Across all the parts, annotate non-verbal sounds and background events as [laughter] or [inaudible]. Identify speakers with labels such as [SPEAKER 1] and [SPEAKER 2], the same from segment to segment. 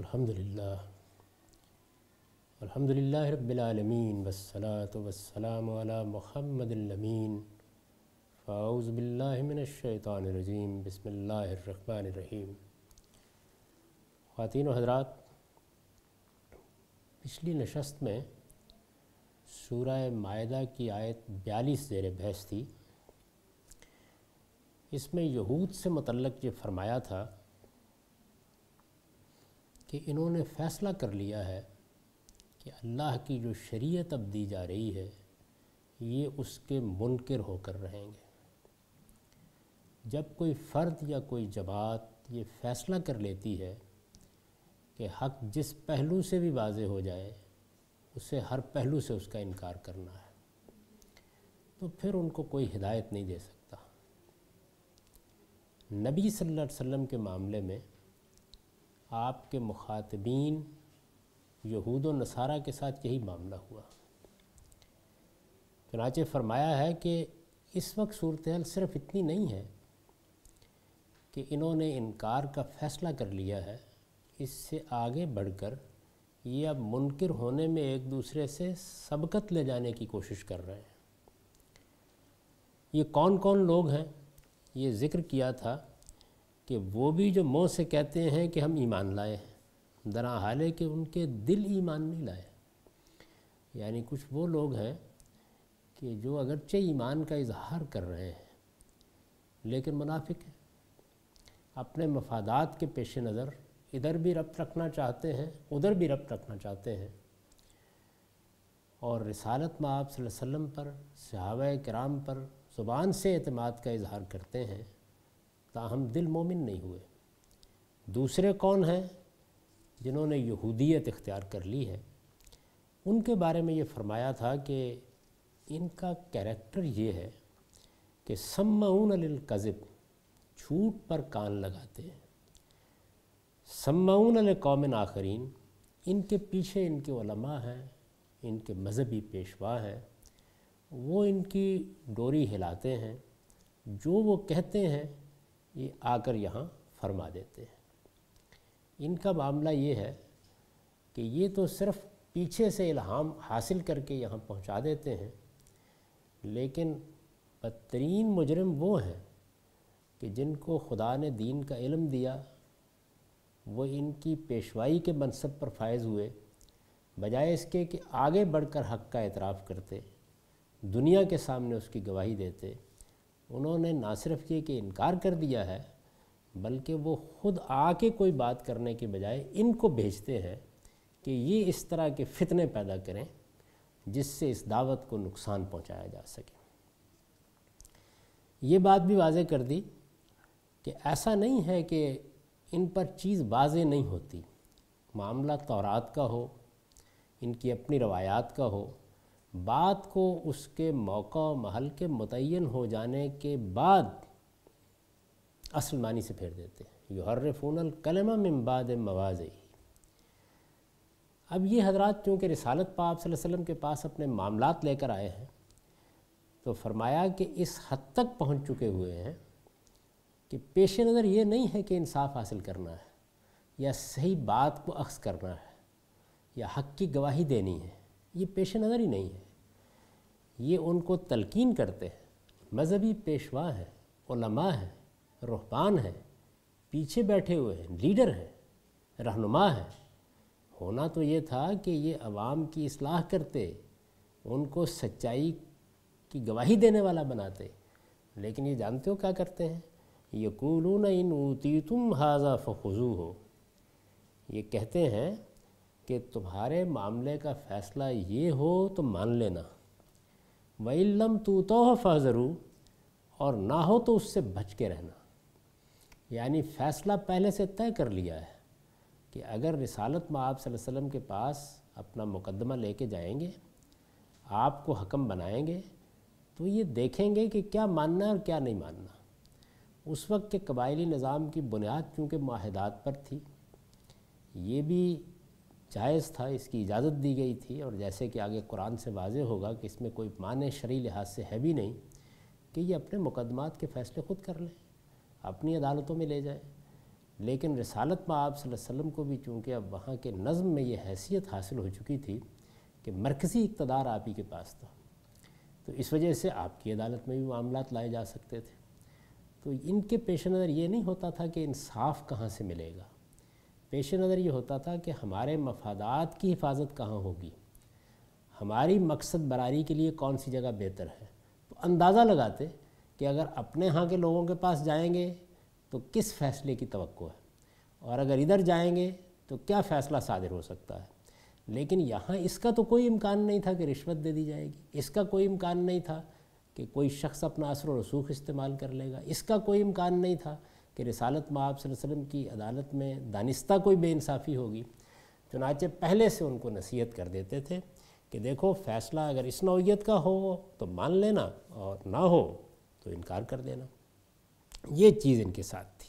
[SPEAKER 1] अल्हम्दुलिल्लाह अल्हम्दुलिल्लाह रब्बिलालमीन वस्सलात वस्सलाम अला मुहम्मदमीन फ़ाउज़बिल्लाशैतानरजीम बसमीम ख़वान हजरात पिछली नशस्त में सूरह मायदा की आयत बयालीस जेर बहस थी इसमें यहूद से मतलब ये फरमाया था कि इन्होंने फ़ैसला कर लिया है कि अल्लाह की जो शरीयत अब दी जा रही है ये उसके मुनकर होकर रहेंगे जब कोई फ़र्द या कोई जमात ये फ़ैसला कर लेती है कि हक जिस पहलू से भी वाज हो जाए उसे हर पहलू से उसका इनकार करना है तो फिर उनको कोई हिदायत नहीं दे सकता नबी सल्लल्लाहु अलैहि वसल्लम के मामले में आपके मुखातबीन यहूद व नसारा के साथ यही मामला हुआ चनाचे फरमाया है कि इस वक्त सूरत सिर्फ इतनी नहीं है कि इन्होंने इनकार का फ़ैसला कर लिया है इससे आगे बढ़कर ये अब मुनकर होने में एक दूसरे से सबकत ले जाने की कोशिश कर रहे हैं ये कौन कौन लोग हैं ये ज़िक्र किया था कि वो भी जो मुँह से कहते हैं कि हम ईमान लाए हैं दरा हाल है कि उनके दिल ईमान नहीं लाए यानी कुछ वो लोग हैं कि जो अगरचे ईमान का इजहार कर रहे हैं लेकिन मुनाफिक हैं अपने मफादात के पेश नज़र इधर भी रब्त रखना चाहते हैं उधर भी रब्त रखना चाहते हैं और रिसालत में आप वसम पर सहाब कराम पर ज़ुबान से अतमाद का इजहार करते हैं ताहम दिल मोमिन नहीं हुए दूसरे कौन हैं जिन्होंने यहूदियत इख्तियार कर ली है उनके बारे में ये फरमाया था कि इनका कैरेक्टर ये है कि सम्माउन अलकज़ब छूट पर कान लगाते हैं सम्माउन अलकौमिन आखरीन इनके पीछे इनके उलमा हैं इनके मजहबी पेशवा हैं वो इनकी डोरी हिलाते हैं जो वो कहते हैं ये आकर यहाँ फरमा देते हैं इनका मामला ये है कि ये तो सिर्फ पीछे से इल्हाम हासिल करके यहाँ पहुँचा देते हैं लेकिन बदतरीन मुजरम वो हैं कि जिनको खुदा ने दीन का इलम दिया वो इनकी पेशवाई के मनसब पर फायज़ हुए बजाय इसके कि आगे बढ़कर हक़ का एतराफ़ करते दुनिया के सामने उसकी गवाही देते उन्होंने ना सिर्फ ये कि इनकार कर दिया है बल्कि वो खुद आके कोई बात करने के बजाय इनको भेजते हैं कि ये इस तरह के फितने पैदा करें जिससे इस दावत को नुकसान पहुंचाया जा सके ये बात भी वाजे कर दी कि ऐसा नहीं है कि इन पर चीज़ वाजे नहीं होती मामला तौरात का हो इनकी अपनी रवायात का हो बात को उसके मौका और महल के मुतन हो जाने के बाद असल मानी से फेर देते हैं युहर्रफूनल कलमा मम्बाद मवाजई अब ये हजरत चूँकि रसालत पा आप के पास अपने मामला लेकर आए हैं तो फरमाया कि इस हद तक पहुँच चुके हुए हैं कि पेश नज़र ये नहीं है कि इंसाफ हासिल करना है या सही बात को अक्स करना है या हक की गवाही देनी है ये पेश नज़र ही नहीं है ये उनको तलकिन करते हैं मज़हबी पेशवा हैं उलमा हैं रुहबान हैं पीछे बैठे हुए हैं लीडर हैं रहनुमा हैं होना तो ये था कि ये आवाम की असलाह करते उनको सच्चाई की गवाही देने वाला बनाते लेकिन ये जानते हो क्या करते हैं न इन ऊती तुम हाजा फ़ुजू हो ये कहते हैं कि तुम्हारे मामले का फ़ैसला ये हो तो मान लेना वईलम तो हो फ़ाज़रू और ना हो तो उससे बच के रहना यानी फ़ैसला पहले से तय कर लिया है कि अगर रिसालत में आप वसल्लम के पास अपना मुकदमा लेके जाएंगे आपको हकम बनाएंगे तो ये देखेंगे कि क्या मानना और क्या नहीं मानना उस वक्त के कबायली निज़ाम की बुनियाद चूँकि माहदात पर थी ये भी जायज़ था इसकी इजाज़त दी गई थी और जैसे कि आगे कुरान से वाज होगा कि इसमें कोई मान शरी लिहाज से है भी नहीं कि ये अपने मुकदमात के फ़ैसले ख़ुद कर लें अपनी अदालतों में ले जाए लेकिन रसालत में आप वसम को भी चूँकि अब वहाँ के नज़म में ये हैसियत हासिल हो चुकी थी कि मरकज़ी इकतदार आप ही के पास था तो इस वजह से आपकी अदालत में भी मामला लाए जा सकते थे तो इनके पेश नज़र ये नहीं होता था कि इंसाफ कहाँ से मिलेगा पेश नज़र ये होता था कि हमारे मफादात की हिफाजत कहाँ होगी हमारी मकसद बरारी के लिए कौन सी जगह बेहतर है तो अंदाज़ा लगाते कि अगर अपने यहाँ के लोगों के पास जाएंगे तो किस फ़ैसले की तो है और अगर इधर जाएंगे तो क्या फ़ैसला सादिर हो सकता है लेकिन यहाँ इसका तो कोई इम्कान नहीं था कि रिश्वत दे दी जाएगी इसका कोई इम्कान नहीं था कि कोई शख्स अपना असर रसूख इस्तेमाल कर लेगा इसका कोई इम्कान नहीं था कि रसालत माब वसल्लम की अदालत में दानिस्ता कोई बेानसाफ़ी होगी चुनाचे पहले से उनको नसीहत कर देते थे कि देखो फ़ैसला अगर इस नौीयत का हो तो मान लेना और ना हो तो इनकार कर देना ये चीज़ इनके साथ थी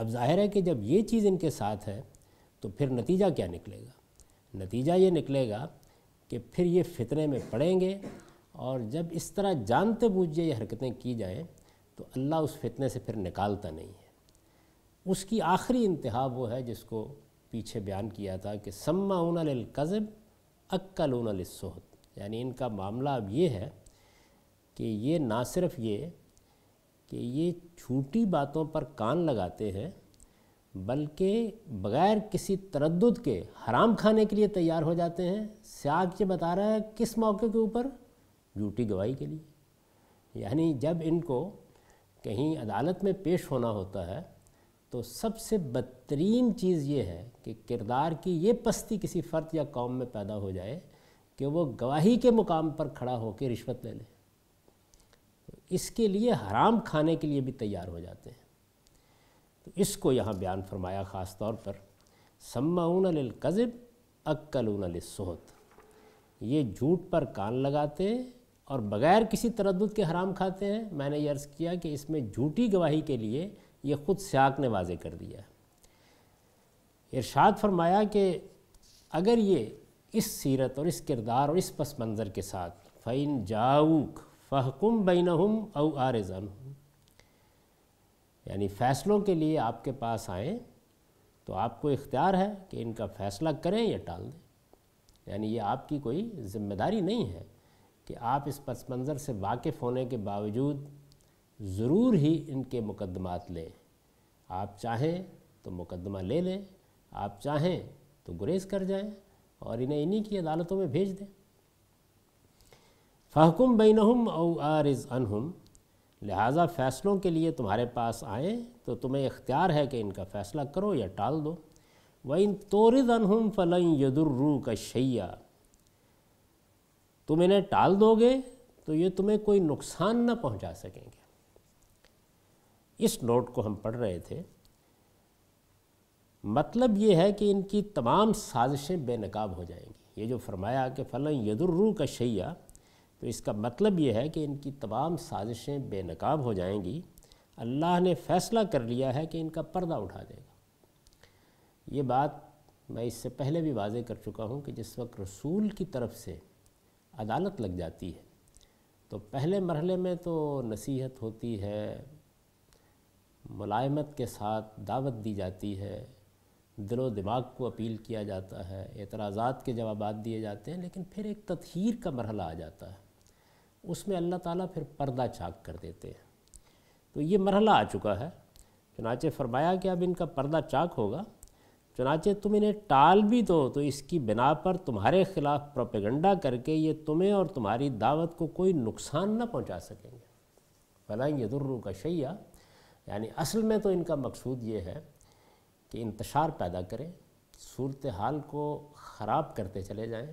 [SPEAKER 1] अब जाहिर है कि जब ये चीज़ इनके साथ है तो फिर नतीजा क्या निकलेगा नतीजा ये निकलेगा कि फिर ये फितने में पड़ेंगे और जब इस तरह जानते बूझे ये हरकतें की जाएँ तो अल्लाह उस फितने से फिर निकालता नहीं है उसकी आखिरी इंतहा वो है जिसको पीछे बयान किया था कि सम्माउन लज़ब अक्लून लहत यानी इनका मामला अब ये है कि ये ना सिर्फ ये कि ये झूठी बातों पर कान लगाते हैं बल्कि बग़ैर किसी तरद के हराम खाने के लिए तैयार हो जाते हैं सियाग ये बता रहा है किस मौके के ऊपर झूठी गवाही के लिए यानी जब इनको कहीं अदालत में पेश होना होता है तो सबसे बदतरीन चीज़ ये है कि किरदार की ये पस्ती किसी फ़र्द या कौम में पैदा हो जाए कि वो गवाही के मुकाम पर खड़ा होकर रिश्वत ले लें इसके लिए हराम खाने के लिए भी तैयार हो जाते हैं तो इसको यहाँ बयान फरमाया ख़ास तौर पर समाऊन अलकज़ब अक्कलून अलसोत ये झूठ पर कान लगाते और बग़ैर किसी तरद के हराम खाते हैं मैंने ये अर्ज़ किया कि इसमें झूठी गवाही के लिए ये ख़ुद स्याक ने वाजे कर दिया इरशाद फरमाया कि अगर ये इस सीरत और इस किरदार और इस पस मंज़र के साथ फ़ैन जाऊक फ़हकुम औ आर आरजन यानी फ़ैसलों के लिए आपके पास आएँ तो आपको इख्तियार है कि इनका फ़ैसला करें या टाल दें यानी ये आपकी कोई ज़िम्मेदारी नहीं है कि आप इस पस मंज़र से वाकिफ़ होने के बावजूद ज़रूर ही इनके मुकदमात लें आप चाहें तो मुकदमा ले लें आप चाहें तो गुरेज़ कर जाएं और इन्हें इन्हीं की अदालतों में भेज दें फ़हकुम हम और आरज़ अनहम लिहाजा फ़ैसलों के लिए तुम्हारे पास आए तो तुम्हें इख्तियार है कि इनका फ़ैसला करो या टाल दो वह इन तोरद अनहम फ़लन यदुर्रू का शैया तुम इन्हें टाल दोगे तो ये तुम्हें कोई नुकसान ना पहुंचा सकेंगे इस नोट को हम पढ़ रहे थे मतलब ये है कि इनकी तमाम साजिशें बेनकाब हो जाएंगी ये जो फरमाया कि फ़लन यदुर्रू का शैया तो इसका मतलब ये है कि इनकी तमाम साजिशें बेनकाब हो जाएंगी अल्लाह ने फ़ैसला कर लिया है कि इनका पर्दा उठा देगा ये बात मैं इससे पहले भी वाजे कर चुका हूँ कि जिस वक्त रसूल की तरफ से अदालत लग जाती है तो पहले मरहले में तो नसीहत होती है मुलायमत के साथ दावत दी जाती है दिलो दिमाग को अपील किया जाता है एतराज़ात के जवाब दिए जाते हैं लेकिन फिर एक तथहर का मरहला आ जाता है उसमें अल्लाह ताला फिर पर्दा चाक कर देते हैं तो ये मरहला आ चुका है चुनाचे फरमाया कि अब इनका पर्दा चाक होगा चनाचे तुम इन्हें टाल भी दो तो इसकी बिना पर तुम्हारे खिलाफ प्रोपेगंडा करके ये तुम्हें और तुम्हारी दावत को कोई नुकसान ना पहुंचा सकेंगे भला यदुर्रू का शैया यानी असल में तो इनका मकसूद ये है कि इंतशार पैदा करें सूरत हाल को ख़राब करते चले जाएं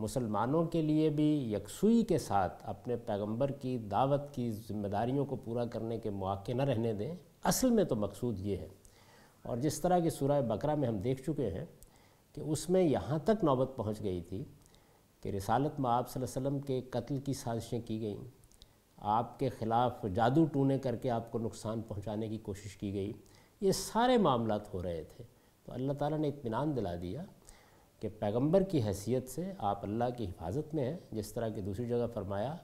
[SPEAKER 1] मुसलमानों के लिए भी यकसुई के साथ अपने पैगंबर की दावत की जिम्मेदारियों को पूरा करने के मौके न रहने दें असल में तो मकसूद ये है और जिस तरह की सूरह बकरा में हम देख चुके हैं कि उसमें यहाँ तक नौबत पहुँच गई थी कि रिसालत में आप वसम के कत्ल की साजिशें की गई आपके ख़िलाफ़ जादू टूने करके आपको नुकसान पहुँचाने की कोशिश की गई ये सारे मामला हो रहे थे तो अल्लाह ताला ने इतमान दिला दिया कि पैगंबर की हैसियत से आप अल्लाह की हिफाजत में हैं जिस तरह की दूसरी जगह फरमाया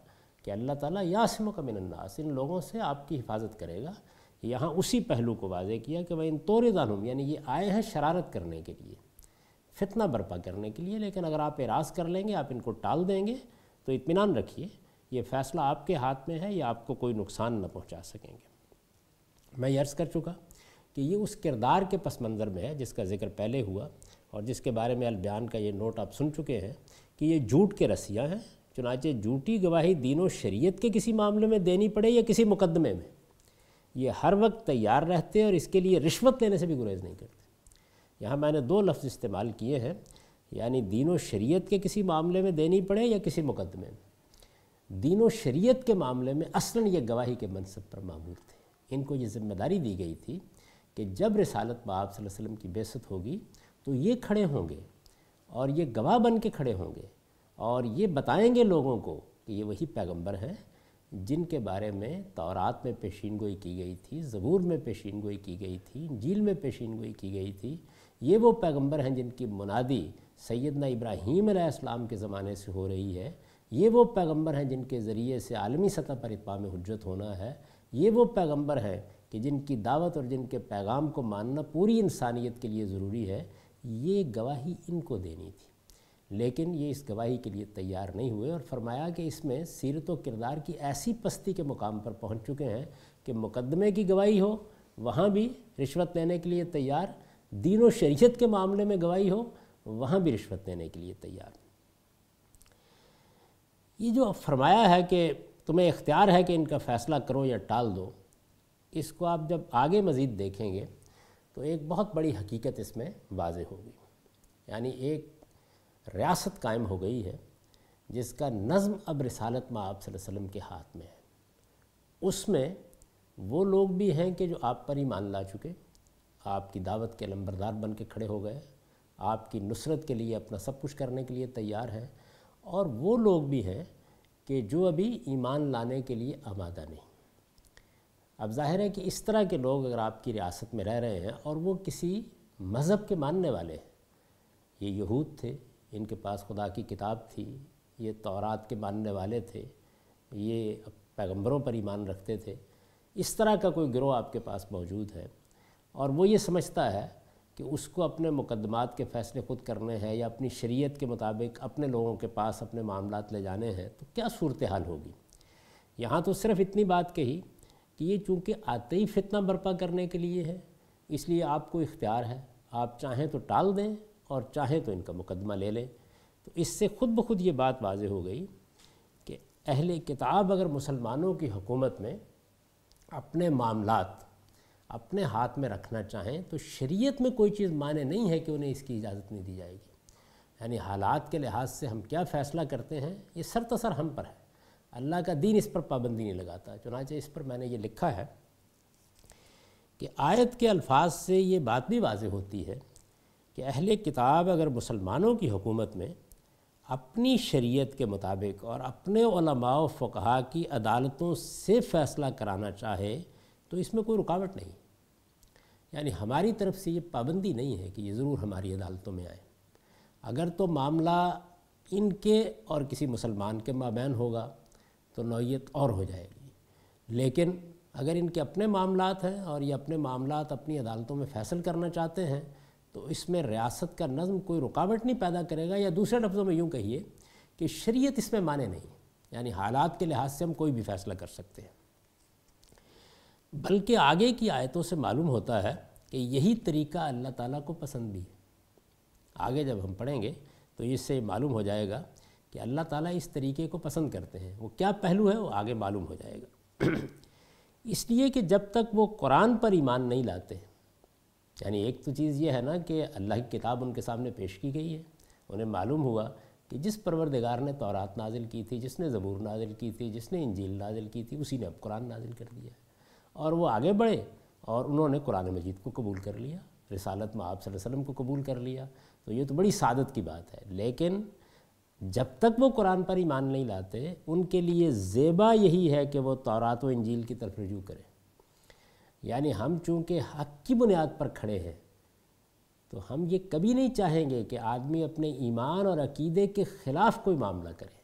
[SPEAKER 1] कि अल्लाह ताला यासिम का मिनन्नास इन लोगों से आपकी हिफाजत करेगा यहाँ उसी पहलू को वाजे किया कि भाई इन तोरे दानुम यानी ये आए हैं शरारत करने के लिए फितना बर्पा करने के लिए लेकिन अगर आप एराज कर लेंगे आप इनको टाल देंगे तो इतमान रखिए ये फ़ैसला आपके हाथ में है या आपको कोई नुकसान न पहुँचा सकेंगे मैं यर्ज़ कर चुका कि ये उस किरदार के पस मंज़र में है जिसका जिक्र पहले हुआ और जिसके बारे में अलबयान का ये नोट आप सुन चुके हैं कि ये झूठ के रसियाँ हैं चुनाचे झूठी गवाही दीनों शरीयत के किसी मामले में देनी पड़े या किसी मुकदमे में ये हर वक्त तैयार रहते हैं और इसके लिए रिश्वत लेने से भी गुरेज नहीं करते यहाँ मैंने दो लफ्ज़ इस्तेमाल किए हैं यानी दीन व शरीयत के किसी मामले में देनी पड़े या किसी मुकदमे में दीन व शरीयत के मामले में असलन ये गवाही के मनसब पर मामूल थे इनको ये जिम्मेदारी दी गई थी कि जब रसालत बाब वसल्लम की बेसत होगी तो ये खड़े होंगे और ये गवाह बन के खड़े होंगे और ये बताएंगे लोगों को कि ये वही पैगंबर हैं जिनके बारे में तौरात में पेशीन गोई की गई थी ज़बूर में पेशीन गोई की गई थी झील में पेशीन गोई की गई थी ये वो पैगंबर हैं जिनकी मुनादी सैदना इब्राहीम आसमाम के ज़माने से हो रही है ये वो पैगंबर हैं जिनके ज़रिए से आलमी सतह पर इतमाम हजरत होना है ये वो पैगंबर हैं कि जिनकी दावत और जिनके पैगाम को मानना पूरी इंसानियत के लिए ज़रूरी है ये गवाही इनको देनी थी लेकिन ये इस गवाही के लिए तैयार नहीं हुए और फरमाया कि इसमें सीरत व किरदार की ऐसी पस्ती के मुकाम पर पहुंच चुके हैं कि मुकदमे की गवाही हो वहाँ भी रिश्वत लेने के लिए तैयार दीन व शरीत के मामले में गवाही हो वहाँ भी रिश्वत लेने के लिए तैयार ये जो फरमाया है कि तुम्हें इख्तियार है कि इनका फ़ैसला करो या टाल दो इसको आप जब आगे मज़ीद देखेंगे तो एक बहुत बड़ी हकीकत इसमें वाज होगी यानी एक रियासत कायम हो गई है जिसका नज़म अब रसालत में आप वसम के हाथ में है उसमें वो लोग भी हैं कि जो आप पर ईमान ला चुके आपकी दावत के लंबरदार बन के खड़े हो गए आपकी नुसरत के लिए अपना सब कुछ करने के लिए तैयार हैं और वो लोग भी हैं कि जो अभी ईमान लाने के लिए आमादा नहीं अब जाहिर है कि इस तरह के लोग अगर आपकी रियासत में रह रहे हैं और वो किसी मज़हब के मानने वाले हैं ये यहूद थे इनके पास खुदा की किताब थी ये तौरात के मानने वाले थे ये पैगंबरों पर ईमान रखते थे इस तरह का कोई गिरोह आपके पास मौजूद है और वो ये समझता है कि उसको अपने मुकदमात के फ़ैसले खुद करने हैं या अपनी शरीयत के मुताबिक अपने लोगों के पास अपने मामला ले जाने हैं तो क्या सूरत हाल होगी यहाँ तो सिर्फ इतनी बात कही कि ये चूँकि आते ही फितना बर्पा करने के लिए है इसलिए आपको इख्तियार है आप चाहें तो टाल दें और चाहें तो इनका मुकदमा ले लें तो इससे खुद ब खुद ये बात वाज हो गई कि अहल किताब अगर मुसलमानों की हुकूमत में अपने मामला अपने हाथ में रखना चाहें तो शरीयत में कोई चीज़ माने नहीं है कि उन्हें इसकी इजाज़त नहीं दी जाएगी यानी हालात के लिहाज से हम क्या फ़ैसला करते हैं ये सर तसर हम पर है अल्लाह का दीन इस पर पाबंदी नहीं लगाता चुनाचे इस पर मैंने ये लिखा है कि आयत के अल्फाज से ये बात भी वाज होती है कि अहल किताब अगर मुसलमानों की हुकूमत में अपनी शरीयत के मुताबिक और अपने फ़कहा की अदालतों से फ़ैसला कराना चाहे तो इसमें कोई रुकावट नहीं यानी हमारी तरफ से ये पाबंदी नहीं है कि ये ज़रूर हमारी अदालतों में आए अगर तो मामला इनके और किसी मुसलमान के माबैन होगा तो नौीयत और हो जाएगी लेकिन अगर इनके अपने मामला हैं और ये अपने मामला अपनी अदालतों में फ़ैसल करना चाहते हैं तो इसमें रियासत का नज़म कोई रुकावट नहीं पैदा करेगा या दूसरे लफ्ज़ों में यूँ कहिए कि शरीयत इसमें माने नहीं यानी हालात के लिहाज से हम कोई भी फ़ैसला कर सकते हैं बल्कि आगे की आयतों से मालूम होता है कि यही तरीका अल्लाह ताला को पसंद भी है आगे जब हम पढ़ेंगे तो इससे मालूम हो जाएगा कि अल्लाह ताला इस तरीके को पसंद करते हैं वो क्या पहलू है वो आगे मालूम हो जाएगा [clears throat] इसलिए कि जब तक वो कुरान पर ईमान नहीं लाते यानी एक तो चीज़ ये है ना कि अल्लाह की किताब उनके सामने पेश की गई है उन्हें मालूम हुआ कि जिस परवरदिगार ने तौरात नाजिल की थी जिसने ज़बूर नाजिल की थी जिसने इंजील नाजिल की थी उसी ने अब कुरान नाजिल कर दिया और वो आगे बढ़े और उन्होंने कुरान मजीद को कबूल कर लिया रिसालत में आप वसल्लम को कबूल कर लिया तो ये तो बड़ी सादत की बात है लेकिन जब तक वो कुरान पर ईमान नहीं लाते उनके लिए जेबा यही है कि वो तौरात व इंजील की तरफ रजू करें यानी हम चूँकि हक की बुनियाद पर खड़े हैं तो हम ये कभी नहीं चाहेंगे कि आदमी अपने ईमान और अकीदे के ख़िलाफ़ कोई मामला करे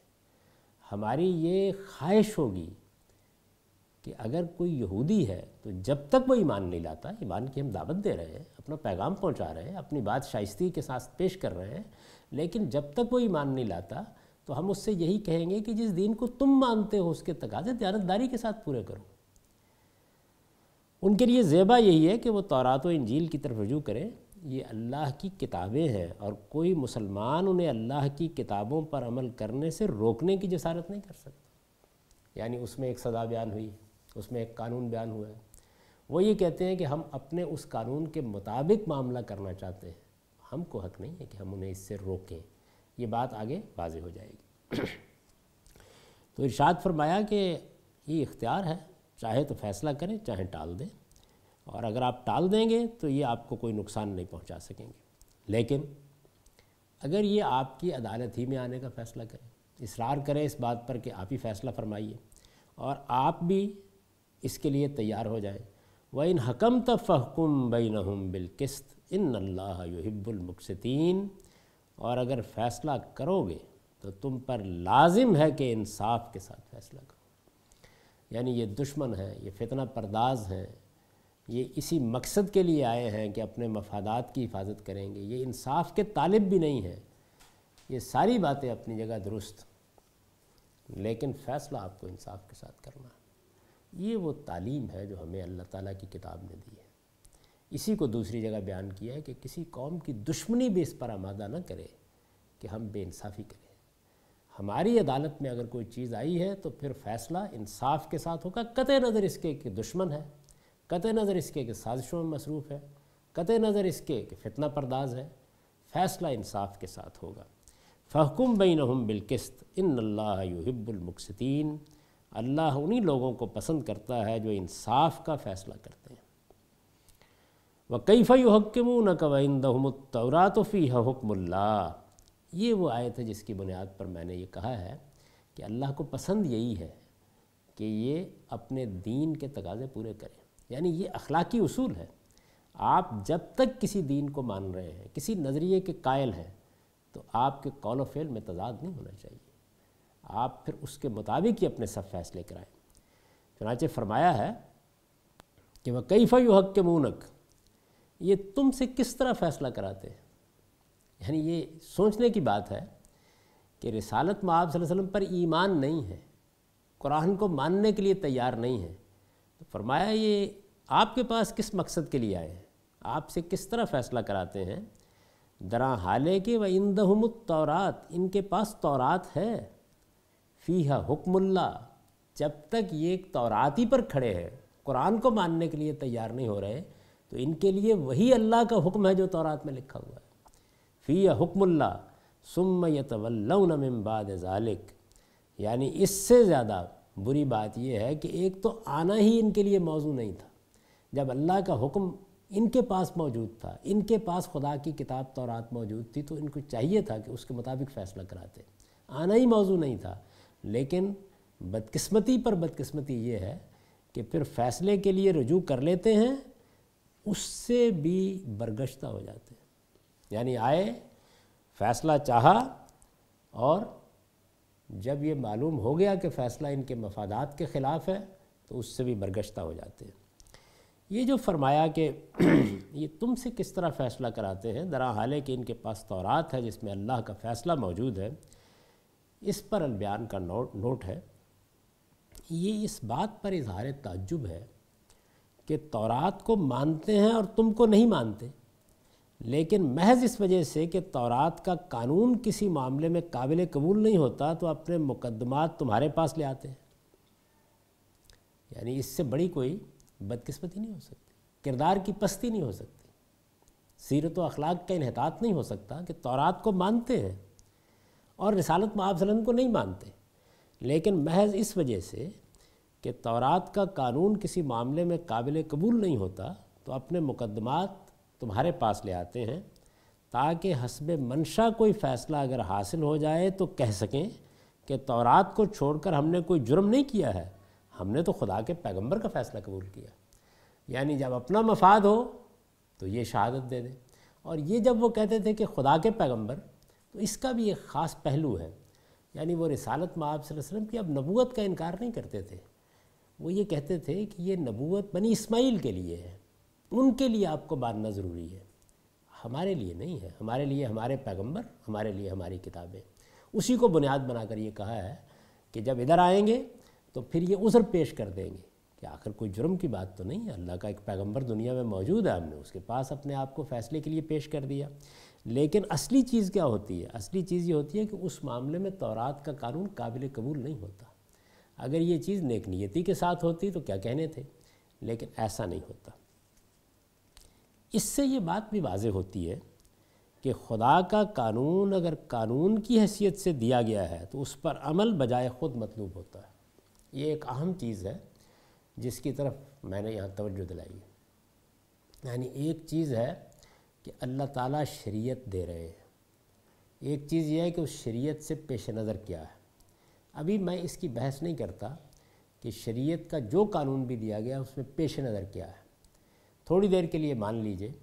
[SPEAKER 1] हमारी ये ख्वाहिश होगी कि अगर कोई यहूदी है तो जब तक वो ईमान नहीं लाता ईमान की हम दावत दे रहे हैं अपना पैगाम पहुंचा रहे हैं अपनी बात शाइस्ती के साथ पेश कर रहे हैं लेकिन जब तक वो ईमान नहीं लाता तो हम उससे यही कहेंगे कि जिस दीन को तुम मानते हो उसके तकाजे दयानतदारी के साथ पूरे करो उनके लिए जेबा यही है कि वो तौरात व इंजील की तरफ रजू करें ये अल्लाह की किताबें हैं और कोई मुसलमान उन्हें अल्लाह की किताबों पर अमल करने से रोकने की जसारत नहीं कर सकता यानी उसमें एक सज़ा बयान हुई उसमें एक कानून बयान हुआ है वो ये कहते हैं कि हम अपने उस कानून के मुताबिक मामला करना चाहते हैं हमको हक नहीं है कि हम उन्हें इससे रोकें ये बात आगे वाजे हो जाएगी [clears throat] तो इर्शाद फरमाया कि ये इख्तियार है चाहे तो फैसला करें चाहे टाल दें और अगर आप टाल देंगे तो ये आपको कोई नुकसान नहीं पहुंचा सकेंगे लेकिन अगर ये आपकी अदालत ही में आने का फैसला करें इसरार करें इस बात पर कि आप ही फैसला फरमाइए और आप भी इसके लिए तैयार हो जाएं व इन हकम तफ़हकुम बई हम बिलकस्त इन अल्लाह और अगर फ़ैसला करोगे तो तुम पर लाजिम है कि इंसाफ के साथ फ़ैसला करो यानी ये दुश्मन हैं ये फितना परदाज हैं ये इसी मकसद के लिए आए हैं कि अपने मफादात की हिफाजत करेंगे ये इंसाफ के तालिब भी नहीं हैं ये सारी बातें अपनी जगह दुरुस्त लेकिन फ़ैसला आपको इंसाफ के साथ करना है ये वो तालीम है जो हमें अल्लाह ताला की किताब ने दी है इसी को दूसरी जगह बयान किया है कि किसी कौम की दुश्मनी भी इस पर आमादा ना करे कि हम बेइंसाफ़ी करें हमारी अदालत में अगर कोई चीज़ आई है तो फिर फैसला इंसाफ के साथ होगा कत नज़र इसके कि दुश्मन है कत नज़र इसके कि साजिशों में मसरूफ़ है कत नज़र इसके कि फितना परदाज है फैसला इंसाफ के साथ होगा फ़हकुम बिन हम बिलकस्त इन अल्लाहब्बुलमकसतीन अल्लाह उन्हीं लोगों को पसंद करता है जो इंसाफ का फ़ैसला करते हैं व कैफ़ तो फ़ी हकमल्ला ये वो आयत है जिसकी बुनियाद पर मैंने ये कहा है कि अल्लाह को पसंद यही है कि ये अपने दीन के तकाजे पूरे करें यानी ये अखलाकी उसूल है आप जब तक किसी दीन को मान रहे हैं किसी नज़रिए के कायल हैं तो आपके कौल फेल में तजाद नहीं होना चाहिए आप फिर उसके मुताबिक ही अपने सब फैसले कराएं चनाचे फरमाया है कि वह कई फ़ा युहक के मूनक ये तुमसे किस तरह फ़ैसला कराते हैं यानी ये सोचने की बात है कि रिसालत में आप वसल्लम पर ईमान नहीं है कुरान को मानने के लिए तैयार नहीं है तो फरमाया ये आपके पास किस मकसद के लिए आए हैं आपसे किस तरह फ़ैसला कराते हैं दरा हाले के व इंदहमुत तौरात इनके पास तौरात है है हुक्मुल्ला जब तक ये तौराती पर खड़े हैं कुरान को मानने के लिए तैयार नहीं हो रहे तो इनके लिए वही अल्लाह का हुक्म है जो तौरात में लिखा हुआ है फ़ी हुक्मल्ला सुम यतवल्लवन मिम्बाद ज़ालिक यानी इससे ज़्यादा बुरी बात यह है कि एक तो आना ही इनके लिए मौजू नहीं था जब अल्लाह का हुक्म इनके पास मौजूद था इनके पास खुदा की किताब तौरात मौजूद थी तो इनको चाहिए था कि उसके मुताबिक फ़ैसला कराते आना ही मौजू नहीं था लेकिन बदकिस्मती पर बदकिस्मती ये है कि फिर फ़ैसले के लिए रजू कर लेते हैं उससे भी बरगश्ता हो जाते हैं यानी आए फ़ैसला चाहा और जब ये मालूम हो गया कि फ़ैसला इनके मफादात के ख़िलाफ़ है तो उससे भी बरगश्ता हो जाते हैं ये जो फरमाया कि [clears throat] ये तुमसे किस तरह फ़ैसला कराते हैं दरा हाल कि इनके पास तौरात है जिसमें अल्लाह का फ़ैसला मौजूद है इस पर अलबयान का नोट नोट है ये इस बात पर इजहार तजुब है कि तौरात को मानते हैं और तुमको नहीं मानते लेकिन महज इस वजह से कि तौरात का कानून किसी मामले में काबिल कबूल नहीं होता तो अपने मुकदमात तुम्हारे पास ले आते हैं यानी इससे बड़ी कोई बदकिस्मती नहीं हो सकती किरदार की पस्ती नहीं हो सकती सीरत अखलाक का इहतात नहीं हो सकता कि तौरात को मानते हैं और रसालत माफ़लन को नहीं मानते लेकिन महज इस वजह से कि तौरात का कानून किसी मामले में काबिल कबूल नहीं होता तो अपने मुकदमात तुम्हारे पास ले आते हैं ताकि हसब मंशा कोई फ़ैसला अगर हासिल हो जाए तो कह सकें कि तौरात को छोड़कर हमने कोई जुर्म नहीं किया है हमने तो खुदा के पैगंबर का फ़ैसला कबूल किया यानी जब अपना मफाद हो तो ये शहादत दे दें और ये जब वो कहते थे कि खुदा के पैगंबर तो इसका भी एक ख़ास पहलू है यानी वो रिसालत में आप की अब नबूत का इनकार नहीं करते थे वो ये कहते थे कि ये नबूत बनी इसमाइल के लिए है उनके लिए आपको बांधना ज़रूरी है हमारे लिए नहीं है हमारे लिए हमारे पैगंबर हमारे लिए हमारी किताबें उसी को बुनियाद बनाकर ये कहा है कि जब इधर आएंगे तो फिर ये उज़र पेश कर देंगे कि आखिर कोई जुर्म की बात तो नहीं है अल्लाह का एक पैगंबर दुनिया में मौजूद है हमने उसके पास अपने आप को फ़ैसले के लिए पेश कर दिया लेकिन असली चीज़ क्या होती है असली चीज़ ये होती है कि उस मामले में तौरात का कानून काबिल कबूल नहीं होता अगर ये चीज़ नेक नियति के साथ होती तो क्या कहने थे लेकिन ऐसा नहीं होता इससे ये बात भी वाज होती है कि खुदा का कानून अगर कानून की हैसियत से दिया गया है तो उस पर अमल बजाय ख़ुद मतलूब होता है ये एक अहम चीज़ है जिसकी तरफ मैंने यहाँ तवज्जो दिलाई है यानी एक चीज़ है कि अल्लाह ताला शरीयत दे रहे हैं एक चीज़ यह है कि उस शरीयत से पेश नज़र क्या है अभी मैं इसकी बहस नहीं करता कि शरीयत का जो कानून भी दिया गया उसमें पेश नज़र क्या है थोड़ी देर के लिए मान लीजिए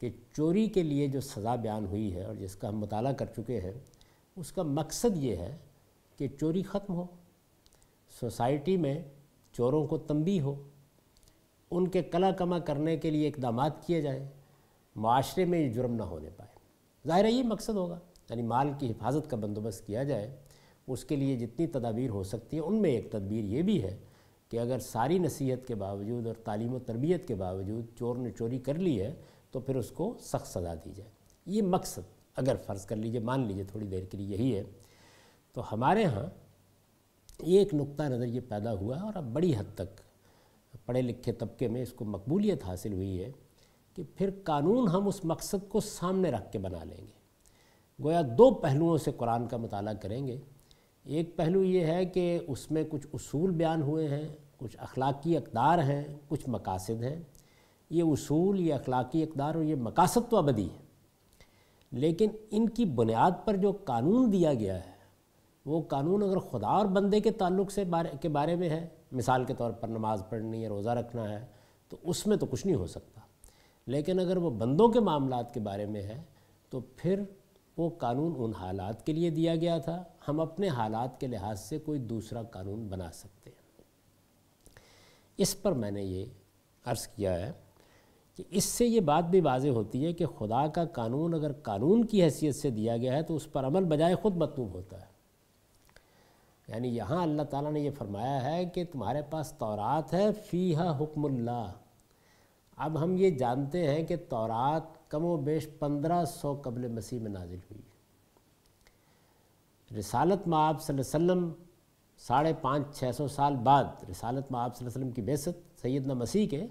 [SPEAKER 1] कि चोरी के लिए जो सज़ा बयान हुई है और जिसका हम मताल कर चुके हैं उसका मकसद ये है कि चोरी ख़त्म हो सोसाइटी में चोरों को तंबी हो उनके कला कमा करने के लिए इकदाम किए जाएँ माशरे में ये जुर्म ना होने पाए ज़ाहिर है ये मकसद होगा यानी माल की हिफाजत का बंदोबस्त किया जाए उसके लिए जितनी तदाबीर हो सकती है उनमें एक तदबीर ये भी है कि अगर सारी नसीहत के बावजूद और तालीम और तरबियत के बावजूद चोर ने चोरी कर ली है तो फिर उसको सख्त सज़ा दी जाए ये मकसद अगर फ़र्ज़ कर लीजिए मान लीजिए थोड़ी देर के लिए यही है तो हमारे यहाँ एक नुक़ा नज़र ये पैदा हुआ और अब बड़ी हद तक पढ़े लिखे तबके में इसको मकबूलियत हासिल हुई है कि फिर कानून हम उस मकसद को सामने रख के बना लेंगे गोया दो पहलुओं से कुरान का मताल करेंगे एक पहलू ये है कि उसमें कुछ उसूल बयान हुए हैं कुछ अखलाकी अकदार हैं कुछ मकासद हैं ये उसूल ये अखलाकी अकदार और ये मकासद तो अबदी है लेकिन इनकी बुनियाद पर जो कानून दिया गया है वो कानून अगर खुदा और बंदे के ताल्लुक से बारे के बारे में है मिसाल के तौर पर नमाज़ पढ़नी है रोज़ा रखना है तो उसमें तो कुछ नहीं हो सकता लेकिन अगर वो बंदों के मामला के बारे में है तो फिर वो कानून उन हालात के लिए दिया गया था हम अपने हालात के लिहाज से कोई दूसरा कानून बना सकते हैं इस पर मैंने ये अर्ज़ किया है कि इससे ये बात भी वाज होती है कि खुदा का कानून अगर कानून की हैसियत से दिया गया है तो उस पर अमल बजाय ख़ुद मतलूब होता है यानी यहाँ अल्लाह ताला ने यह फरमाया है कि तुम्हारे पास तौरात है फ़ीहा हुक्मुल्ला अब हम ये जानते हैं कि तौरात कमो बेश पंद्रह सौ कबल मसीह में नाजिल हुई रिसालत में आप साढ़े पाँच छः सौ साल बाद रसालत में वसल्लम की बेसत सैदना मसीह के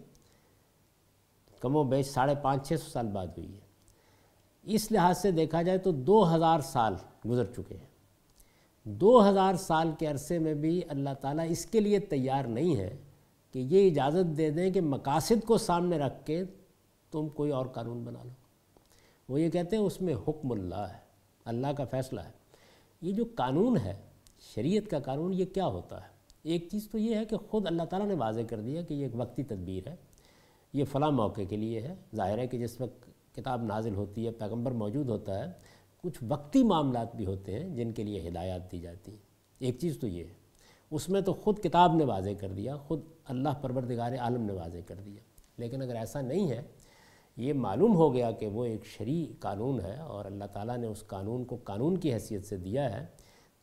[SPEAKER 1] कमो बेश साढ़े पाँच छः सौ साल बाद हुई है इस लिहाज से देखा जाए तो दो हज़ार साल गुज़र चुके हैं दो हज़ार साल के अरसे में भी अल्लाह ताला इसके लिए तैयार नहीं है कि ये इजाज़त दे दें कि मकासद को सामने रख के तुम कोई और कानून बना लो वो ये कहते हैं उसमें हुक्मल्ला है अल्लाह का फ़ैसला है ये जो कानून है शरीयत का कानून ये क्या होता है एक चीज़ तो ये है कि ख़ुद अल्लाह ताला ने वाजे कर दिया कि ये एक वक्ती तदबीर है ये फ़लाँ मौके के लिए है ज़ाहिर है कि जिस वक्त किताब नाजिल होती है पैगम्बर मौजूद होता है कुछ वक्ती मामला भी होते हैं जिनके लिए हिदायत दी जाती हैं एक चीज़ तो ये है उसमें तो ख़ुद किताब ने वाजे कर दिया ख़ुद अल्लाह परवरदिगार आलम ने वाजे कर दिया लेकिन अगर ऐसा नहीं है ये मालूम हो गया कि वो एक शरी कानून है और अल्लाह ताला ने उस कानून को कानून की हैसियत से दिया है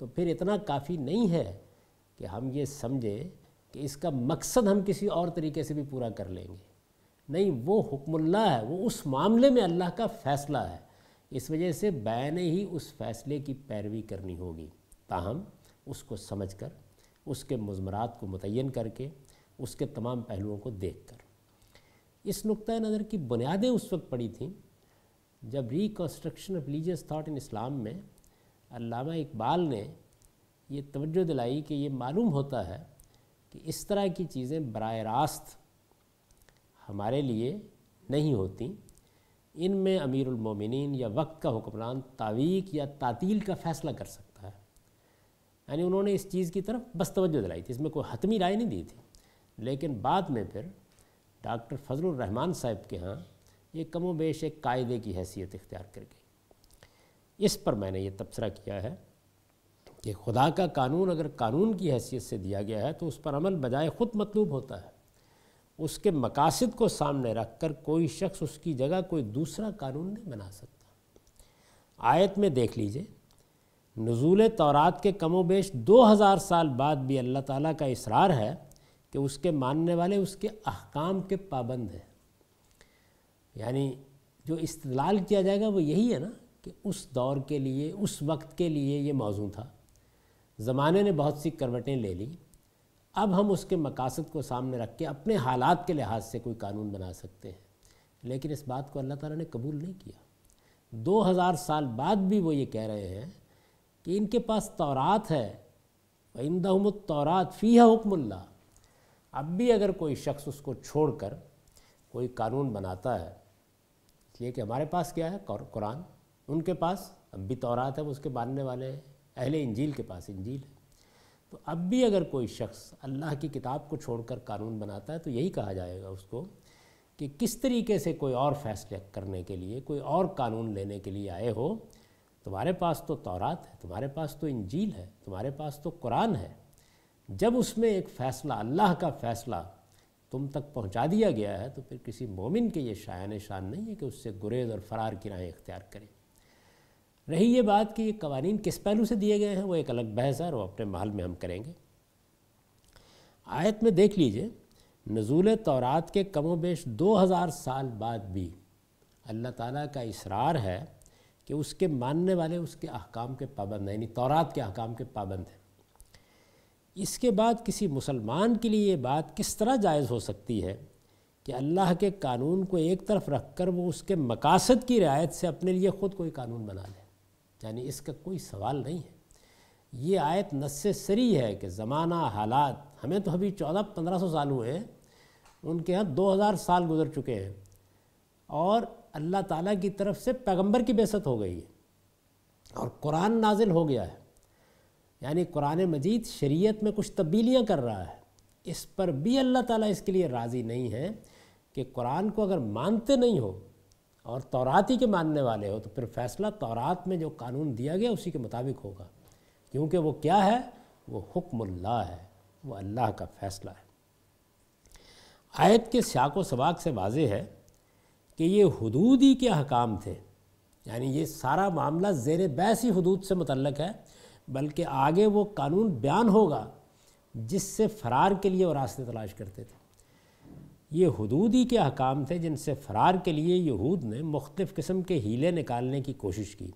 [SPEAKER 1] तो फिर इतना काफ़ी नहीं है कि हम ये समझें कि इसका मकसद हम किसी और तरीके से भी पूरा कर लेंगे नहीं वो हुक्मुल्ला है वो उस मामले में अल्लाह का फ़ैसला है इस वजह से बैन ही उस फ़ैसले की पैरवी करनी होगी ताहम उसको समझ कर उसके मज़मरात को मुतन करके उसके तमाम पहलुओं को देख कर इस नुक़ नज़र की बुनियादें उस वक्त पड़ी थी जब reconstruction of religious thought in Islam में अलामा इकबाल ने ये तवज्जो दिलाई कि ये मालूम होता है कि इस तरह की चीज़ें बर रास्त हमारे लिए नहीं होती इन में अमीरमिन या वक्त का हुक्मरान तावीक या तातील का फ़ैसला कर सकता है यानी उन्होंने इस चीज़ की तरफ बस तवज्जो दिलाई थी इसमें कोई हतमी राय नहीं दी थी लेकिन बाद में फिर डॉक्टर फजल रहमान साहब के यहाँ ये कमो बेश एक कायदे की हैसियत इख्तियार कर गई इस पर मैंने ये तबसरा किया है कि खुदा का कानून अगर कानून की हैसियत से दिया गया है तो उस पर अमल बजाय ख़ुद मतलूब होता है उसके मकासद को सामने रख कर कोई शख्स उसकी जगह कोई दूसरा कानून नहीं बना सकता आयत में देख लीजिए नजूल तौरात के कमोबेश 2000 साल बाद भी अल्लाह ताला का इसरार है कि उसके मानने वाले उसके अहकाम के पाबंद हैं यानी जो इस्तलाल किया जाएगा वो यही है ना कि उस दौर के लिए उस वक्त के लिए ये मौजू था ज़माने ने बहुत सी करवटें ले ली अब हम उसके मकासद को सामने रख के अपने हालात के लिहाज से कोई कानून बना सकते हैं लेकिन इस बात को अल्लाह ताला ने कबूल नहीं किया 2000 साल बाद भी वो ये कह रहे हैं कि इनके पास तौरात है वंदम तौरात फ़ी है हुक्मल्ला अब भी अगर कोई शख्स उसको छोड़कर कोई कानून बनाता है इसलिए कि हमारे पास क्या है कुरान उनके पास अब भी तौरात है वो उसके मानने वाले हैं अहले इंजील के पास इंजील है तो अब भी अगर कोई शख्स अल्लाह की किताब को छोड़कर कानून बनाता है तो यही कहा जाएगा उसको कि किस तरीके से कोई और फैसले करने के लिए कोई और कानून लेने के लिए आए हो तुम्हारे पास तो तौरात है तुम्हारे पास तो इंजील है तुम्हारे पास तो कुरान है जब उसमें एक फ़ैसला अल्लाह का फ़ैसला तुम तक पहुंचा दिया गया है तो फिर किसी मोमिन के ये शायन शान नहीं है कि उससे गुरेज और फरार की राहें इख्तियार करें रही ये बात कि ये कवानीन किस पहलू से दिए गए हैं वो एक अलग बहस है और वो अपने महल में हम करेंगे आयत में देख लीजिए नजूल तौरात के कमो बेश दो हज़ार साल बाद भी अल्लाह ताला का इसरार है कि उसके मानने वाले उसके अहकाम के पाबंद हैं यानी तौरात के अहकाम के पाबंद हैं इसके बाद किसी मुसलमान के लिए ये बात किस तरह जायज़ हो सकती है कि अल्लाह के कानून को एक तरफ रख कर वो उसके मकासद की रियायत से अपने लिए ख़ुद कोई कानून बना ले यानी इसका कोई सवाल नहीं है ये आयत नस्से सरी है कि ज़माना हालात हमें तो अभी चौदह पंद्रह सौ साल हुए हैं उनके यहाँ दो हज़ार साल गुजर चुके हैं और अल्लाह ताला की तरफ से पैगंबर की बेसत हो गई है और कुरान नाजिल हो गया है यानी कुरान मजीद शरीयत में कुछ तब्दीलियाँ कर रहा है इस पर भी अल्लाह ताला इसके लिए राज़ी नहीं है कि कुरान को अगर मानते नहीं हो और तौराती के मानने वाले हो तो फिर फैसला तौरात में जो कानून दिया गया उसी के मुताबिक होगा क्योंकि वो क्या है वो हुक्मुल्ला है वह अल्लाह का फ़ैसला है आयत के व सबाक से वाज है कि ये हदूदी के हकाम थे यानी ये सारा मामला जेर बैसी हदूद से मतलब है बल्कि आगे वो कानून बयान होगा जिससे फ़रार के लिए वो रास्ते तलाश करते थे ये हदूदी के अहकाम थे जिनसे फ़रार के लिए यहूद ने मुख्तफ़ किस्म के हीले निकालने की कोशिश की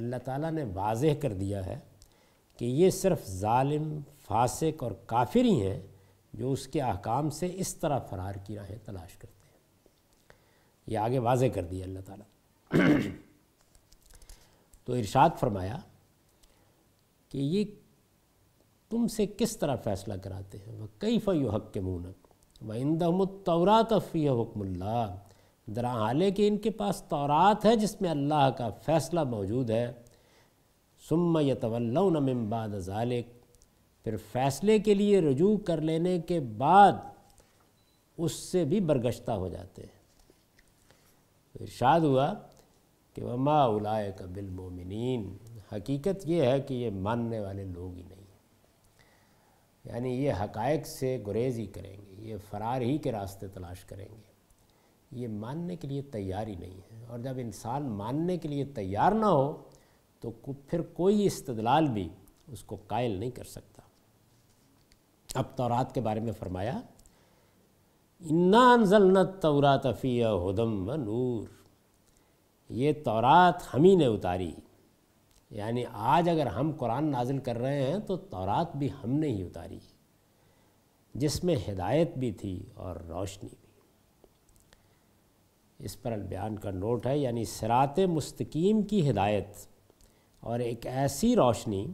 [SPEAKER 1] अल्लाह ताला ने वाजह कर दिया है कि ये सिर्फ ालिम फासिक और काफिर ही हैं जो उसके अहकाम से इस तरह फ़रार की राहें तलाश करते हैं ये आगे वाज कर दिया अल्लाह ताला [clears throat] तो इरशाद फरमाया कि ये तुमसे किस तरह फैसला कराते हैं वह कई फ़ैयो हक के मुनक व इंदमतौरात फ़ी हुक्मल्ला दरा के इनके पास तौरात है जिसमें अल्लाह का फ़ैसला मौजूद है सुम यतवल्लौन ज़ालिक फिर फ़ैसले के लिए रजू कर लेने के बाद उससे भी बरगश्ता हो जाते हैं तो इर्शाद हुआ कि वमा उलाय का बिलमोमिन हकीकत ये है कि ये मानने वाले लोग ही नहीं हैं यानी ये हकायक से गुरेज ही करेंगे ये फ़रार ही के रास्ते तलाश करेंगे ये मानने के लिए तैयार ही नहीं है और जब इंसान मानने के लिए तैयार ना हो तो फिर कोई इस्तदलाल भी उसको कायल नहीं कर सकता अब तौरात के बारे में फ़रमाया इन्ना अनजल तौरा तफ़ी हदम व नूर ये तौरात हम ही ने उतारी यानी आज अगर हम कुरान नाजिल कर रहे हैं तो तौरात भी हमने ही उतारी जिसमें हिदायत भी थी और रोशनी भी इस पर बयान का नोट है यानी सरात मुस्तकीम की हिदायत और एक ऐसी रोशनी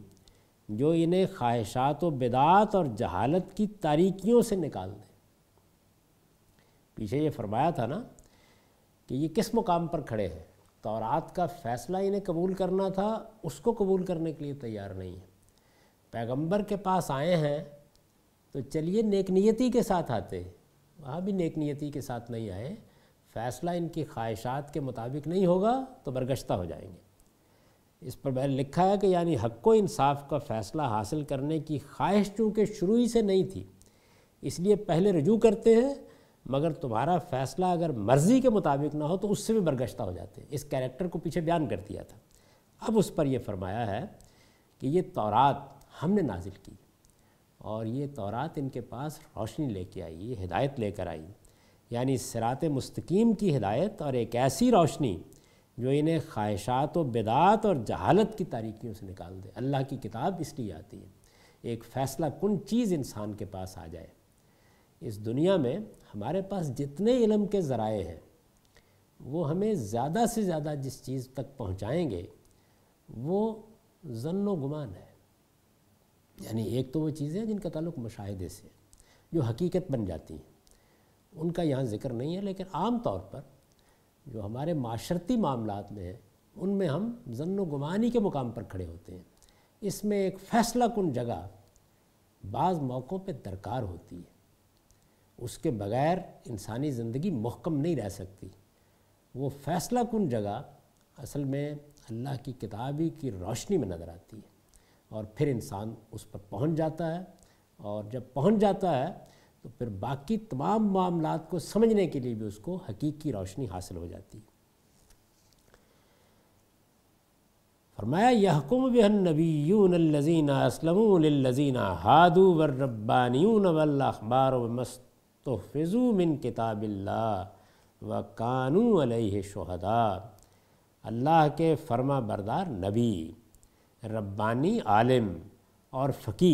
[SPEAKER 1] जो इन्हें ख्वाहिशात व बिदात और जहालत की तारीकियों से निकाल दें पीछे ये फरमाया था ना कि ये किस मुकाम पर खड़े हैं तौरात का फ़ैसला इन्हें कबूल करना था उसको कबूल करने के लिए तैयार नहीं है पैगंबर के पास आए हैं तो चलिए नेक के साथ आते वहाँ भी नेक के साथ नहीं आए फ़ैसला इनकी ख्वाहिशात के मुताबिक नहीं होगा तो बरगश्ता हो जाएंगे इस पर मैंने लिखा है कि यानी हक़ इंसाफ का फ़ैसला हासिल करने की ख्वाहिश चूँकि शुरू ही से नहीं थी इसलिए पहले रजू करते हैं मगर तुम्हारा फैसला अगर मर्ज़ी के मुताबिक ना हो तो उससे भी बरगश्ता हो जाते हैं इस कैरेक्टर को पीछे बयान कर दिया था अब उस पर यह फरमाया है कि ये तौरात हमने नाजिल की और ये तौरात इनके पास रोशनी लेके आई हिदायत लेकर आई यानी सरात मुस्तकीम की हिदायत और एक ऐसी रोशनी जो इन्हें ख्वाहिशात व बेदात और जहालत की तारीखियों से निकाल दे अल्लाह की किताब इसलिए आती है एक फ़ैसला कुन चीज़ इंसान के पास आ जाए इस दुनिया में हमारे पास जितने इलम के ज़राए हैं वो हमें ज़्यादा से ज़्यादा जिस चीज़ तक पहुँचाएँगे वो जन्न गुमान है यानी एक तो वो चीज़ें हैं जिनका ताल्लुक मुशाहदे से जो हकीकत बन जाती हैं उनका यहाँ ज़िक्र नहीं है लेकिन आम तौर पर जो हमारे माशरती मामला में हैं उनमें हम जन्न गुमानी के मुकाम पर खड़े होते हैं इसमें एक फ़ैसला कन जगह बाज़ मौक़ों पर दरकार होती है उसके बगैर इंसानी ज़िंदगी महकम नहीं रह सकती वो फैसला कन जगह असल में अल्लाह की किताबी की रोशनी में नज़र आती है और फिर इंसान उस पर पहुंच जाता है और जब पहुंच जाता है तो फिर बाकी तमाम मामला को समझने के लिए भी उसको हकीकी रोशनी हासिल हो जाती है फरमाया यहकुम बेहन नबीनज़ीना असलमज़ीना हादू वर्रबानियून व मस्त तो फ़िज़ू मिन किताबिल्ला व कानू शहदा अल्लाह के फर्मा बरदार नबी रब्बानी आलिम और फ़की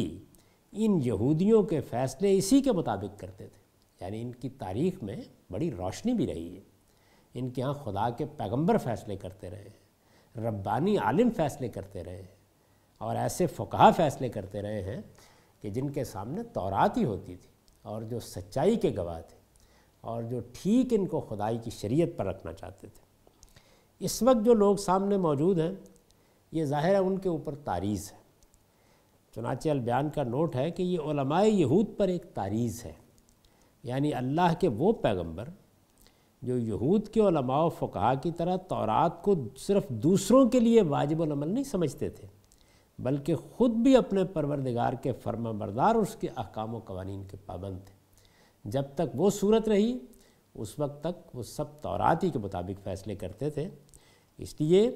[SPEAKER 1] इन यहूदियों के फ़ैसले इसी के मुताबिक करते थे यानी इनकी तारीख में बड़ी रोशनी भी रही है इनके यहाँ खुदा के पैगंबर फ़ैसले करते रहे हैं रब्बानी आलिम फ़ैसले करते रहे हैं और ऐसे फ़ुकहा फ़ैसले करते रहे हैं कि जिनके सामने तौरात ही होती थी और जो सच्चाई के गवाह थे और जो ठीक इनको खुदाई की शरीयत पर रखना चाहते थे इस वक्त जो लोग सामने मौजूद हैं ये ज़ाहिर है उनके ऊपर तारीज़ है चुनाचे अलबयान का नोट है कि ये उलमाए यहूद पर एक तारीज़ है यानी अल्लाह के वो पैगंबर जो यहूद के उलमा फ़ुकहा की तरह तौरात को सिर्फ़ दूसरों के लिए वाजिबल अमल नहीं समझते थे बल्कि ख़ुद भी अपने परवरदिगार के फर्मा बरदार उसके अहकाम कवानीन के पाबंद थे जब तक वो सूरत रही उस वक्त तक वो सब तौराती के मुताबिक फ़ैसले करते थे इसलिए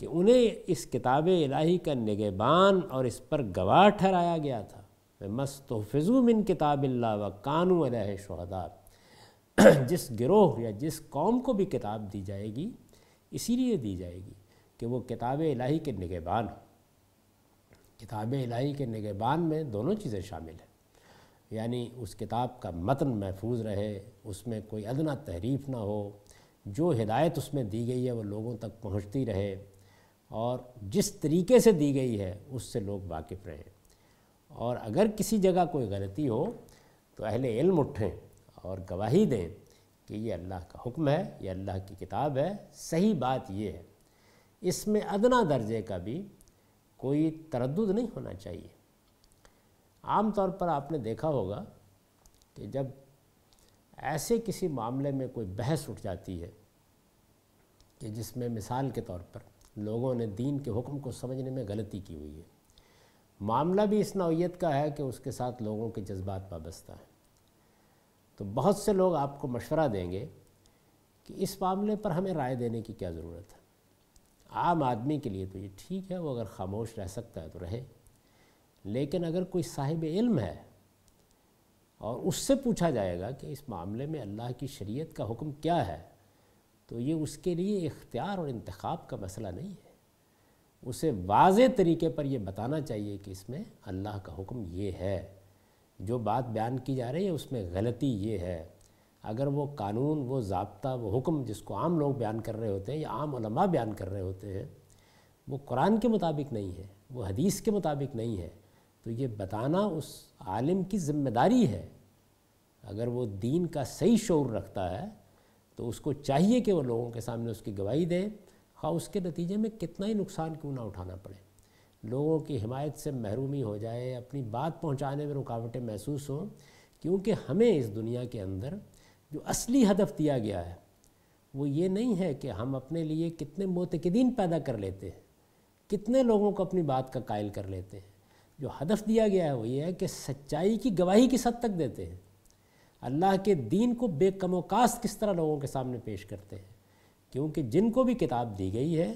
[SPEAKER 1] कि उन्हें इस किताब इलाही का निगेबान और इस पर गवाह ठहराया गया था मैं मस्त मिन किताब व कानू अलह शहदा [clears throat] जिस गिरोह या जिस कौम को भी किताब दी जाएगी इसीलिए दी जाएगी कि वो किताब इलाही के निगेबान हो किताब इलाही के निगेबान में दोनों चीज़ें शामिल हैं यानी उस किताब का मतन महफूज रहे उसमें कोई अदना तहरीफ ना हो जो हिदायत उसमें दी गई है वो लोगों तक पहुंचती रहे और जिस तरीके से दी गई है उससे लोग वाकिफ़ रहें और अगर किसी जगह कोई गलती हो तो अहले इल्म उठें और गवाही दें कि ये अल्लाह का हुक्म है ये अल्लाह की किताब है सही बात ये है इसमें अदना दर्जे का भी कोई तरद नहीं होना चाहिए आम तौर पर आपने देखा होगा कि जब ऐसे किसी मामले में कोई बहस उठ जाती है कि जिसमें मिसाल के तौर पर लोगों ने दीन के हुक्म को समझने में गलती की हुई है मामला भी इस नौीयत का है कि उसके साथ लोगों के जज्बात वाबस्ता हैं तो बहुत से लोग आपको मशवरा देंगे कि इस मामले पर हमें राय देने की क्या ज़रूरत है आम आदमी के लिए तो ये ठीक है वो अगर खामोश रह सकता है तो रहे लेकिन अगर कोई साहिब इल्म है और उससे पूछा जाएगा कि इस मामले में अल्लाह की शरीयत का हुक्म क्या है तो ये उसके लिए इख्तियार और इंतखाब का मसला नहीं है उसे वाज तरीके पर यह बताना चाहिए कि इसमें अल्लाह का हुक्म ये है जो बात बयान की जा रही है उसमें गलती ये है अगर वो कानून वो जबता वो हुक्म जिसको आम लोग बयान कर रहे होते हैं या आम उलमा बयान कर रहे होते हैं वो कुरान के मुताबिक नहीं है वो हदीस के मुताबिक नहीं है तो ये बताना उस आलिम की जिम्मेदारी है अगर वो दीन का सही शौर रखता है तो उसको चाहिए कि वो लोगों के सामने उसकी गवाही दें खा हाँ, उसके नतीजे में कितना ही नुकसान क्यों ना उठाना पड़े लोगों की हिमायत से महरूमी हो जाए अपनी बात पहुंचाने में रुकावटें महसूस हों क्योंकि हमें इस दुनिया के अंदर जो असली हदफ दिया गया है वो ये नहीं है कि हम अपने लिए कितने मोतकदीन पैदा कर लेते हैं कितने लोगों को अपनी बात का कायल कर लेते हैं जो हदफ दिया गया है वो ये है कि सच्चाई की गवाही किस हद तक देते हैं अल्लाह के दीन को बेकमोकास किस तरह लोगों के सामने पेश करते हैं क्योंकि जिनको भी किताब दी गई है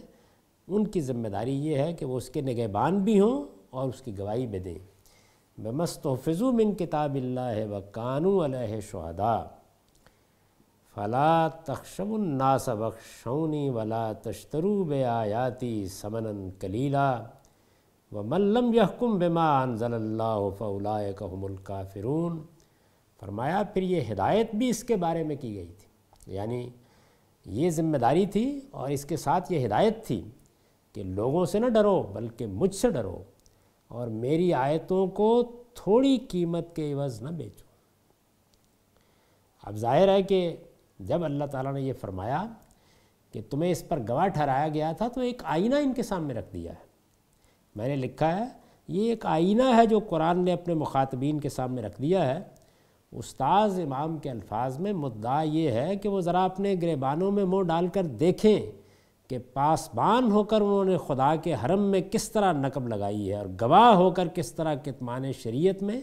[SPEAKER 1] उनकी ज़िम्मेदारी ये है कि वो उसके निगहबान भी हों और उसकी गवाही भी दें बमस्तफ़ु मिन किताब वकानू कानू शहदा फ़ला तखशबुन्नास बख्शौनी वला बे आयाती समनन कलीला व मल्लम यहकुम बेमा अनजल्लाफ़लाकमल काफिरून फरमाया फिर ये हिदायत भी इसके बारे में की गई थी यानी ये जिम्मेदारी थी और इसके साथ ये हिदायत थी कि लोगों से न डरो बल्कि मुझसे डरो और मेरी आयतों को थोड़ी कीमत के एवज़ न बेचो अब जाहिर है कि जब अल्लाह ताला ने यह फरमाया कि तुम्हें इस पर गवाह ठहराया गया था तो एक आईना इनके सामने रख दिया है मैंने लिखा है ये एक आईना है जो कुरान ने अपने मुखातबीन के सामने रख दिया है उस्ताज इमाम के अल्फाज में मुद्दा ये है कि वो ज़रा अपने गिरबानों में मुँह डालकर देखें कि पासबान होकर उन्होंने खुदा के हरम में किस तरह नकब लगाई है और गवाह होकर किस तरह कितमान शरीयत में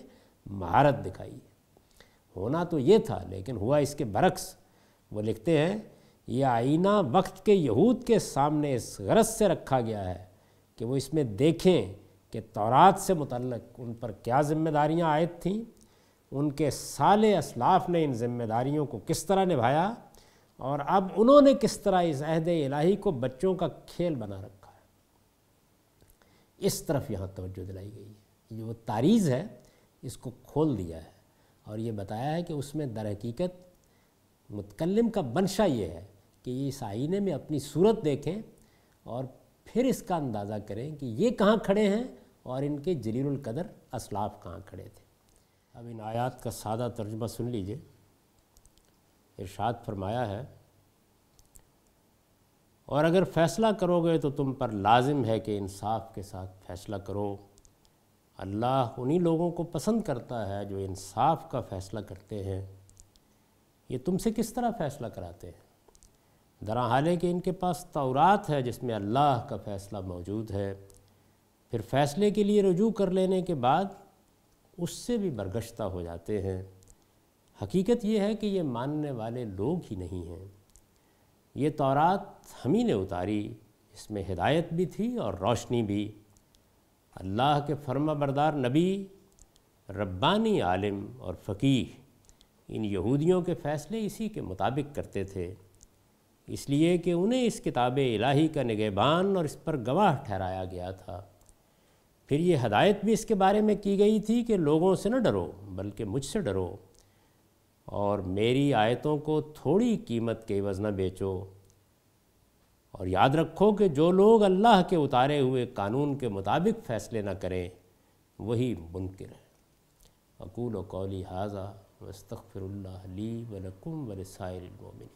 [SPEAKER 1] महारत दिखाई है होना तो ये था लेकिन हुआ इसके बरक्स वो लिखते हैं ये आईना वक्त के यहूद के सामने इस गरज से रखा गया है कि वो इसमें देखें कि तौरात से मुतलक उन पर क्या ज़िम्मेदारियाँ आयद थीं उनके साले असलाफ ने इन ज़िम्मेदारियों को किस तरह निभाया और अब उन्होंने किस तरह इस अहद इलाही को बच्चों का खेल बना रखा है इस तरफ यहाँ तवज्जो दिलाई गई है ये वो तारीज़ है इसको खोल दिया है और ये बताया है कि उसमें दर हकीकत मुतकलम का मंशा ये है कि ये इस आईने में अपनी सूरत देखें और फिर इसका अंदाज़ा करें कि ये कहाँ खड़े हैं और इनके जलीलकदर असलाफ कहाँ खड़े थे अब इन आयात का सादा तर्जमा सुन लीजिए इरशाद फरमाया है और अगर फ़ैसला करोगे तो तुम पर लाजिम है कि इंसाफ के साथ फ़ैसला करो अल्लाह उन्हीं लोगों को पसंद करता है जो इंसाफ का फ़ैसला करते हैं ये तुमसे किस तरह फ़ैसला कराते हैं दरा हालांकि इनके पास तौरात है जिसमें अल्लाह का फ़ैसला मौजूद है फिर फ़ैसले के लिए रजू कर लेने के बाद उससे भी बरगश्ता हो जाते हैं हकीकत यह है कि ये मानने वाले लोग ही नहीं हैं ये तौरात हम ही ने उतारी इसमें हिदायत भी थी और रोशनी भी अल्लाह के फर्मा बरदार नबी रब्बानी आलिम और फ़कीह इन यहूदियों के फ़ैसले इसी के मुताबिक करते थे इसलिए कि उन्हें इस किताब इलाही का निगेबान और इस पर गवाह ठहराया गया था फिर ये हदायत भी इसके बारे में की गई थी कि लोगों से न डरो बल्कि मुझसे डरो और मेरी आयतों को थोड़ी कीमत के वज़न बेचो और याद रखो कि जो लोग अल्लाह के उतारे हुए कानून के मुताबिक फ़ैसले न करें वही मुनकर है अकूल कौली हाजा वस्तफ़िरल्ली वलकुम वलसायरमिन